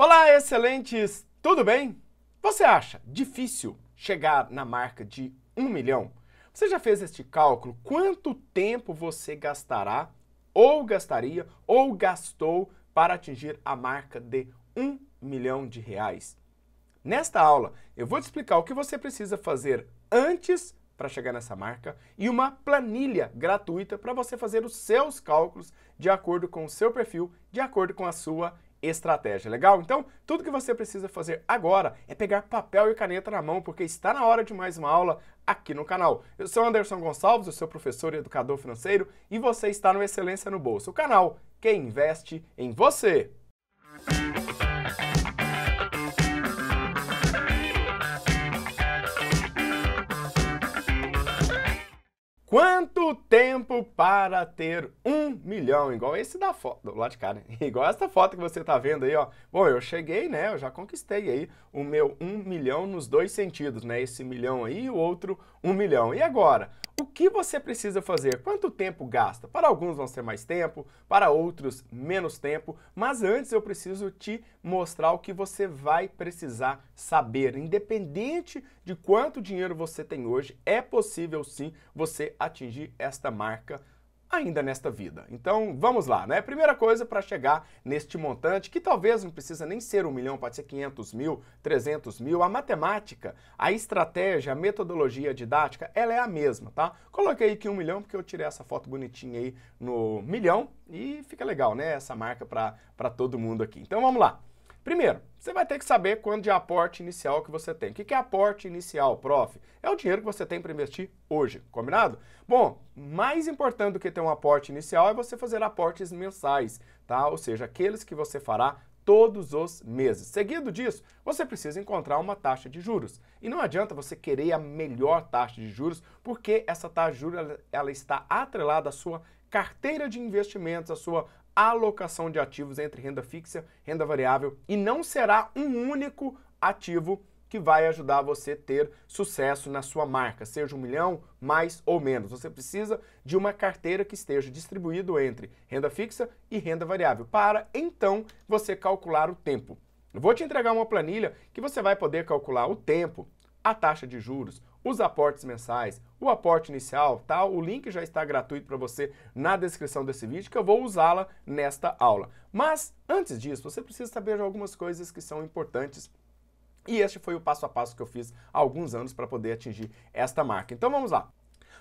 Olá, excelentes! Tudo bem? Você acha difícil chegar na marca de 1 milhão? Você já fez este cálculo? Quanto tempo você gastará, ou gastaria, ou gastou para atingir a marca de 1 milhão de reais? Nesta aula, eu vou te explicar o que você precisa fazer antes para chegar nessa marca e uma planilha gratuita para você fazer os seus cálculos de acordo com o seu perfil, de acordo com a sua estratégia, legal? Então, tudo que você precisa fazer agora é pegar papel e caneta na mão, porque está na hora de mais uma aula aqui no canal. Eu sou Anderson Gonçalves, o seu professor e educador financeiro, e você está no Excelência no Bolso, o canal que investe em você. Quanto tempo para ter um milhão? Igual esse da foto, lá de cá, né? Igual essa foto que você tá vendo aí, ó. Bom, eu cheguei, né? Eu já conquistei aí o meu um milhão nos dois sentidos, né? Esse milhão aí e o outro um milhão. E agora? O que você precisa fazer? Quanto tempo gasta? Para alguns vão ser mais tempo, para outros menos tempo, mas antes eu preciso te mostrar o que você vai precisar saber. Independente de quanto dinheiro você tem hoje, é possível sim você atingir esta marca ainda nesta vida. Então vamos lá, né? Primeira coisa para chegar neste montante, que talvez não precisa nem ser um milhão, pode ser 500 mil, 300 mil. A matemática, a estratégia, a metodologia didática, ela é a mesma, tá? Coloquei aqui um milhão porque eu tirei essa foto bonitinha aí no milhão e fica legal, né? Essa marca para todo mundo aqui. Então vamos lá. Primeiro, você vai ter que saber quanto de aporte inicial que você tem. O que é aporte inicial, prof? É o dinheiro que você tem para investir hoje, combinado? Bom, mais importante do que ter um aporte inicial é você fazer aportes mensais, tá? Ou seja, aqueles que você fará todos os meses. Seguido disso, você precisa encontrar uma taxa de juros. E não adianta você querer a melhor taxa de juros, porque essa taxa de juros ela, ela está atrelada à sua carteira de investimentos, a sua alocação de ativos entre renda fixa, renda variável e não será um único ativo que vai ajudar você a ter sucesso na sua marca, seja um milhão, mais ou menos. Você precisa de uma carteira que esteja distribuído entre renda fixa e renda variável, para então você calcular o tempo. Eu vou te entregar uma planilha que você vai poder calcular o tempo, a taxa de juros, os aportes mensais, o aporte inicial, tá? O link já está gratuito para você na descrição desse vídeo, que eu vou usá-la nesta aula. Mas antes disso, você precisa saber algumas coisas que são importantes e este foi o passo a passo que eu fiz há alguns anos para poder atingir esta marca. Então vamos lá.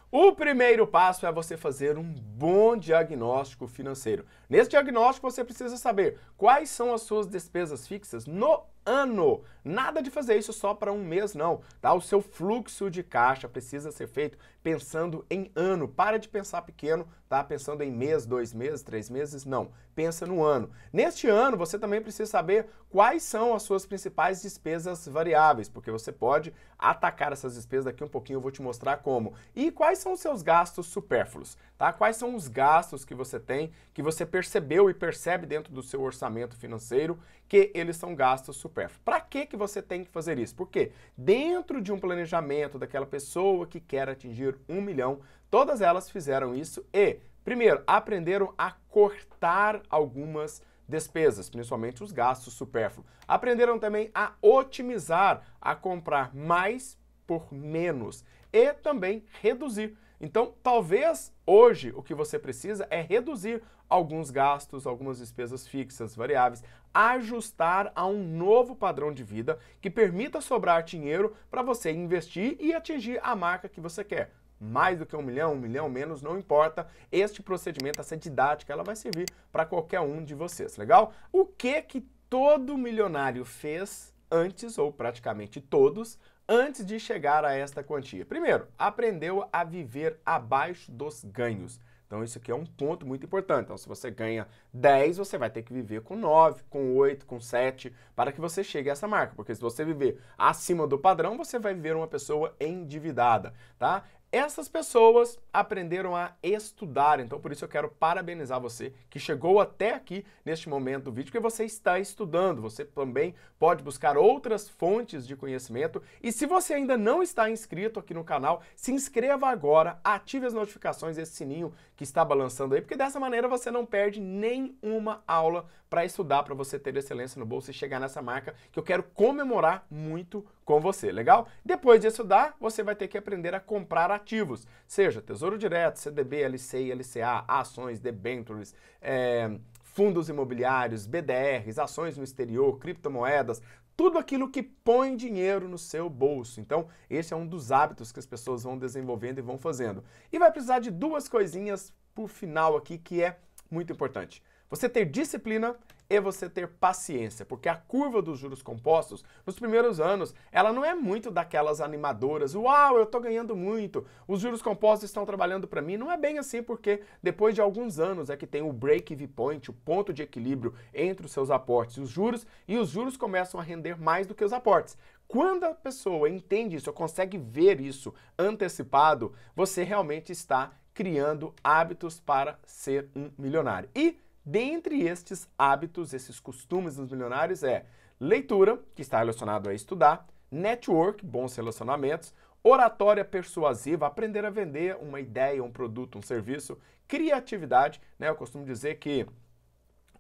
O primeiro passo é você fazer um bom diagnóstico financeiro. Nesse diagnóstico você precisa saber quais são as suas despesas fixas no ano. Nada de fazer isso só para um mês, não. Tá? O seu fluxo de caixa precisa ser feito pensando em ano. Para de pensar pequeno, tá? Pensando em mês, dois meses, três meses, não. Pensa no ano. Neste ano, você também precisa saber quais são as suas principais despesas variáveis, porque você pode atacar essas despesas daqui um pouquinho, eu vou te mostrar como. E quais são os seus gastos supérfluos, tá? Quais são os gastos que você tem, que você percebeu e percebe dentro do seu orçamento financeiro que eles são gastos supérfluos para que que você tem que fazer isso? Porque dentro de um planejamento daquela pessoa que quer atingir um milhão, todas elas fizeram isso e, primeiro, aprenderam a cortar algumas despesas, principalmente os gastos supérfluos. Aprenderam também a otimizar, a comprar mais por menos e também reduzir. Então, talvez hoje o que você precisa é reduzir alguns gastos, algumas despesas fixas, variáveis, ajustar a um novo padrão de vida que permita sobrar dinheiro para você investir e atingir a marca que você quer mais do que um milhão, um milhão menos, não importa. Este procedimento, essa didática, ela vai servir para qualquer um de vocês, legal? O que que todo milionário fez antes, ou praticamente todos, antes de chegar a esta quantia? Primeiro, aprendeu a viver abaixo dos ganhos. Então, isso aqui é um ponto muito importante. Então, se você ganha 10, você vai ter que viver com 9, com 8, com 7, para que você chegue a essa marca. Porque se você viver acima do padrão, você vai viver uma pessoa endividada, tá? Essas pessoas aprenderam a estudar, então por isso eu quero parabenizar você que chegou até aqui neste momento do vídeo, porque você está estudando. Você também pode buscar outras fontes de conhecimento. E se você ainda não está inscrito aqui no canal, se inscreva agora, ative as notificações, esse sininho que está balançando aí, porque dessa maneira você não perde nenhuma aula para estudar, para você ter excelência no bolso e chegar nessa marca que eu quero comemorar muito com você, legal? Depois de estudar, você vai ter que aprender a comprar ativos, seja Tesouro Direto, CDB, LCI, LCA, ações, debentures é, eh, fundos imobiliários, BDRs, ações no exterior, criptomoedas, tudo aquilo que põe dinheiro no seu bolso. Então, esse é um dos hábitos que as pessoas vão desenvolvendo e vão fazendo. E vai precisar de duas coisinhas por final aqui que é muito importante. Você ter disciplina e você ter paciência, porque a curva dos juros compostos, nos primeiros anos, ela não é muito daquelas animadoras, uau, eu estou ganhando muito, os juros compostos estão trabalhando para mim. Não é bem assim, porque depois de alguns anos é que tem o break-even point, o ponto de equilíbrio entre os seus aportes e os juros, e os juros começam a render mais do que os aportes. Quando a pessoa entende isso, consegue ver isso antecipado, você realmente está criando hábitos para ser um milionário. E Dentre estes hábitos, esses costumes dos milionários é leitura, que está relacionado a estudar, network, bons relacionamentos, oratória persuasiva, aprender a vender uma ideia, um produto, um serviço, criatividade, né? Eu costumo dizer que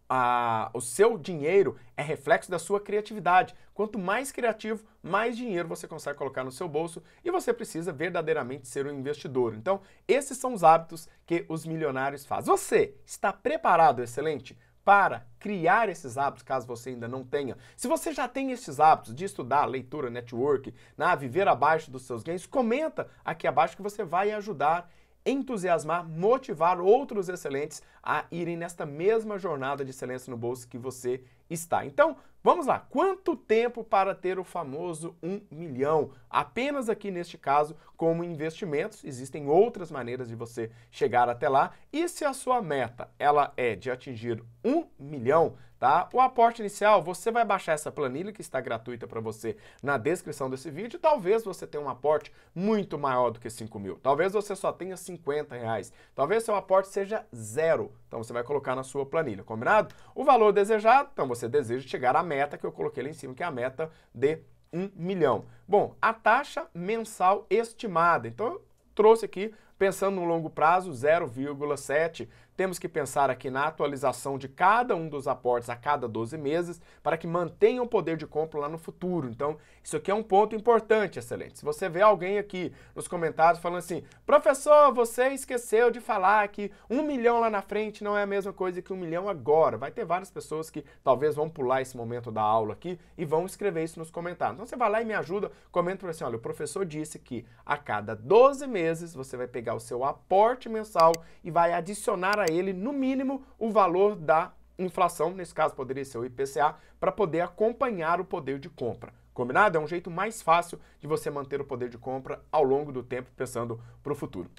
a, o seu dinheiro é reflexo da sua criatividade. Quanto mais criativo, mais dinheiro você consegue colocar no seu bolso e você precisa verdadeiramente ser um investidor. Então, esses são os hábitos que os milionários fazem. Você está preparado, excelente? para criar esses hábitos, caso você ainda não tenha. Se você já tem esses hábitos de estudar, leitura, network, na né, viver abaixo dos seus ganhos, comenta aqui abaixo que você vai ajudar entusiasmar, motivar outros excelentes a irem nesta mesma jornada de excelência no bolso que você está. Então, vamos lá. Quanto tempo para ter o famoso 1 um milhão? Apenas aqui neste caso, como investimentos, existem outras maneiras de você chegar até lá. E se a sua meta ela é de atingir 1 um milhão, tá? O aporte inicial, você vai baixar essa planilha que está gratuita para você na descrição desse vídeo. Talvez você tenha um aporte muito maior do que 5 mil. Talvez você só tenha 50 reais. Talvez seu aporte seja zero. Então você vai colocar na sua planilha, combinado? O valor desejado, então você deseja chegar à meta que eu coloquei lá em cima, que é a meta de 1 milhão. Bom, a taxa mensal estimada. Então, eu trouxe aqui pensando no longo prazo, 0,7 temos que pensar aqui na atualização de cada um dos aportes a cada 12 meses para que mantenham o poder de compra lá no futuro. Então, isso aqui é um ponto importante, excelente. Se você vê alguém aqui nos comentários falando assim, professor, você esqueceu de falar que um milhão lá na frente não é a mesma coisa que um milhão agora. Vai ter várias pessoas que talvez vão pular esse momento da aula aqui e vão escrever isso nos comentários. Então, você vai lá e me ajuda, comenta para assim, olha, o professor disse que a cada 12 meses você vai pegar o seu aporte mensal e vai adicionar a ele, no mínimo, o valor da inflação, nesse caso poderia ser o IPCA, para poder acompanhar o poder de compra. Combinado? É um jeito mais fácil de você manter o poder de compra ao longo do tempo, pensando para o futuro.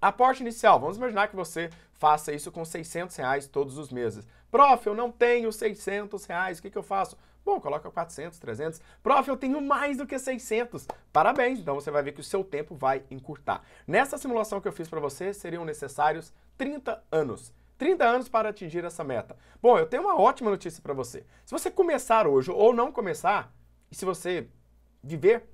Aporte inicial, vamos imaginar que você faça isso com 600 reais todos os meses. Prof, eu não tenho 600 reais, o que, que eu faço? Bom, coloca 400, 300. Prof, eu tenho mais do que 600. Parabéns, então você vai ver que o seu tempo vai encurtar. Nessa simulação que eu fiz para você, seriam necessários 30 anos. 30 anos para atingir essa meta. Bom, eu tenho uma ótima notícia para você. Se você começar hoje ou não começar, e se você viver,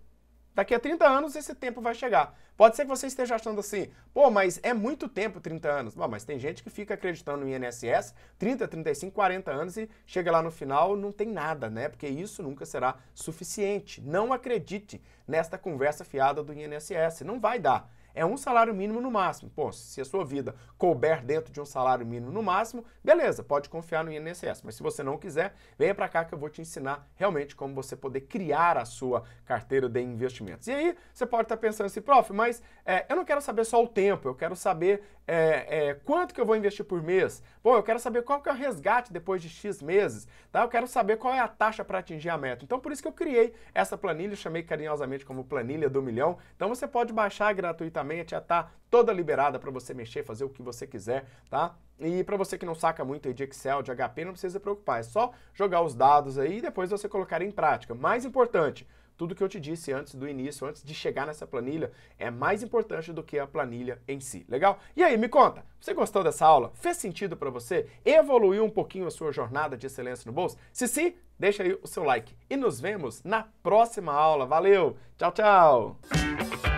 daqui a 30 anos esse tempo vai chegar. Pode ser que você esteja achando assim, pô, mas é muito tempo 30 anos. Bom, mas tem gente que fica acreditando no INSS 30, 35, 40 anos e chega lá no final não tem nada, né? Porque isso nunca será suficiente. Não acredite nesta conversa fiada do INSS, não vai dar. É um salário mínimo no máximo. Pô, se a sua vida couber dentro de um salário mínimo no máximo, beleza, pode confiar no INSS. Mas se você não quiser, venha para cá que eu vou te ensinar realmente como você poder criar a sua carteira de investimentos. E aí você pode estar tá pensando assim, prof, mas é, eu não quero saber só o tempo, eu quero saber é, é, quanto que eu vou investir por mês. Pô, eu quero saber qual que é o resgate depois de X meses, tá? Eu quero saber qual é a taxa para atingir a meta. Então, por isso que eu criei essa planilha, chamei carinhosamente como planilha do milhão. Então, você pode baixar gratuitamente praticamente já está toda liberada para você mexer, fazer o que você quiser, tá? E para você que não saca muito de Excel, de HP, não precisa se preocupar, é só jogar os dados aí e depois você colocar em prática. Mais importante, tudo que eu te disse antes do início, antes de chegar nessa planilha, é mais importante do que a planilha em si, legal? E aí, me conta, você gostou dessa aula? Fez sentido para você? Evoluiu um pouquinho a sua jornada de excelência no bolso? Se sim, deixa aí o seu like. E nos vemos na próxima aula. Valeu! Tchau, tchau!